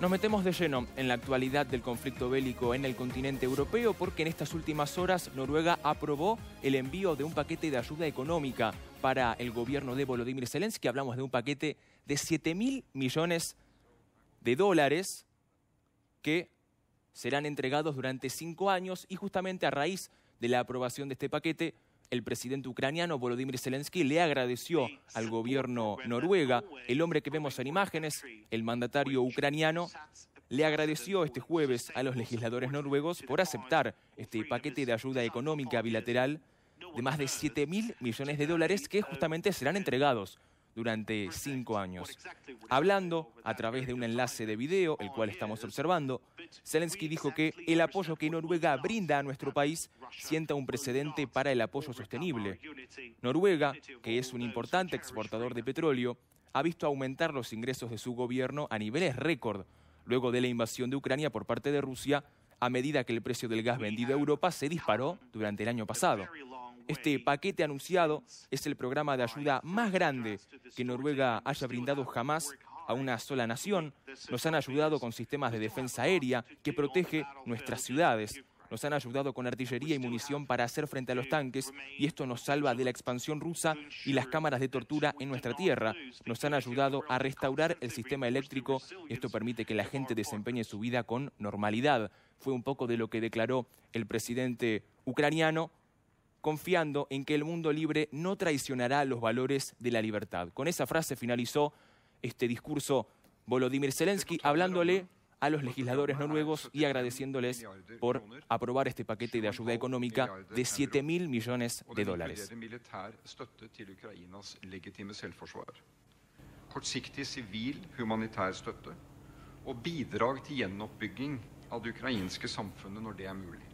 Nos metemos de lleno en la actualidad del conflicto bélico en el continente europeo porque en estas últimas horas Noruega aprobó el envío de un paquete de ayuda económica para el gobierno de Volodymyr Zelensky. Hablamos de un paquete de 7 mil millones de dólares que serán entregados durante cinco años y justamente a raíz de la aprobación de este paquete el presidente ucraniano Volodymyr Zelensky le agradeció al gobierno noruega, el hombre que vemos en imágenes, el mandatario ucraniano, le agradeció este jueves a los legisladores noruegos por aceptar este paquete de ayuda económica bilateral de más de 7 mil millones de dólares que um, justamente serán entregados durante cinco años. Hablando a través de un enlace de video, el cual estamos observando, Zelensky dijo que el apoyo que Noruega brinda a nuestro país sienta un precedente para el apoyo sostenible. Noruega, que es un importante exportador de petróleo, ha visto aumentar los ingresos de su gobierno a niveles récord luego de la invasión de Ucrania por parte de Rusia a medida que el precio del gas vendido a Europa se disparó durante el año pasado. Este paquete anunciado es el programa de ayuda más grande que Noruega haya brindado jamás a una sola nación. Nos han ayudado con sistemas de defensa aérea que protege nuestras ciudades. Nos han ayudado con artillería y munición para hacer frente a los tanques y esto nos salva de la expansión rusa y las cámaras de tortura en nuestra tierra. Nos han ayudado a restaurar el sistema eléctrico esto permite que la gente desempeñe su vida con normalidad. Fue un poco de lo que declaró el presidente ucraniano confiando en que el mundo libre no traicionará los valores de la libertad. Con esa frase finalizó este discurso Volodymyr Zelensky, hablándole a los legisladores noruegos y agradeciéndoles este por aprobar este paquete de ayuda económica de 7.000 mil millones de dólares. bidrag av ukrainske det er